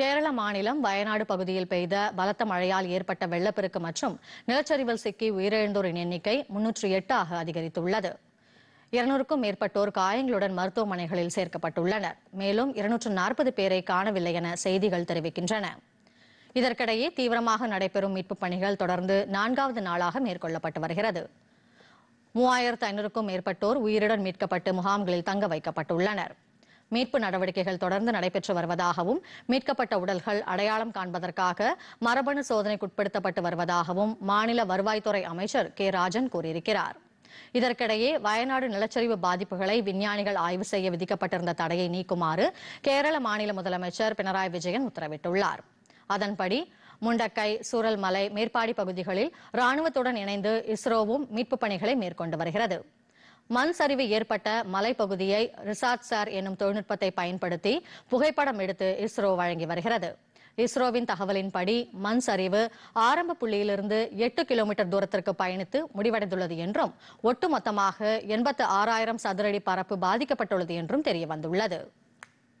கேரள மாநிலம் வயநாடு பகுதியில் பெய்த பலத்த மழையால் ஏற்பட்ட வெள்ளப்பெருக்கு மற்றும் நிலச்சரிவில் சிக்கி உயிரிழந்தோரின் எண்ணிக்கை முன்னூற்று எட்டாக அதிகரித்துள்ளது இருநூறுக்கும் மேற்பட்டோர் காயங்களுடன் மருத்துவமனைகளில் சேர்க்கப்பட்டுள்ளனர் மேலும் இருநூற்று நாற்பது பேரை காணவில்லை என செய்திகள் தெரிவிக்கின்றன இதற்கிடையே தீவிரமாக நடைபெறும் மீட்புப் பணிகள் தொடர்ந்து நான்காவது நாளாக மேற்கொள்ளப்பட்டு வருகிறது மூவாயிரத்து ஐநூறுக்கும் மேற்பட்டோர் உயிருடன் மீட்கப்பட்டு முகாம்களில் தங்க வைக்கப்பட்டுள்ளனர் மீட்பு நடவடிக்கைகள் தொடர்ந்து நடைபெற்று வருவதாகவும் மீட்கப்பட்ட உடல்கள் அடையாளம் காண்பதற்காக மரபணு சோதனைக்குட்படுத்தப்பட்டு வருவதாகவும் மாநில வருவாய்த்துறை அமைச்சர் கே ராஜன் கூறியிருக்கிறார் இதற்கிடையே வயநாடு நிலச்சரிவு பாதிப்புகளை விஞ்ஞானிகள் ஆய்வு செய்ய விதிக்கப்பட்டிருந்த தடையை நீக்குமாறு கேரள மாநில முதலமைச்சர் பினராயி விஜயன் உத்தரவிட்டுள்ளார் அதன்படி முண்டக்கை சூரல்மலை மேற்பாடி பகுதிகளில் ராணுவத்துடன் இணைந்து இஸ்ரோவும் மீட்புப் பணிகளை மேற்கொண்டு வருகிறது மண் சரிவு ஏற்பட்ட மலைப்பகுதியை ரிசார்ட் சார் என்னும் தொழில்நுட்பத்தை பயன்படுத்தி புகைப்படம் எடுத்து இஸ்ரோ வழங்கி வருகிறது இஸ்ரோவின் தகவலின்படி மண் சரிவு ஆரம்ப புள்ளியிலிருந்து எட்டு கிலோமீட்டர் தூரத்திற்கு பயணித்து முடிவடைந்துள்ளது என்றும் ஒட்டுமொத்தமாக எண்பத்து ஆறாயிரம் சதுரடி பரப்பு பாதிக்கப்பட்டுள்ளது என்றும் தெரியவந்துள்ளது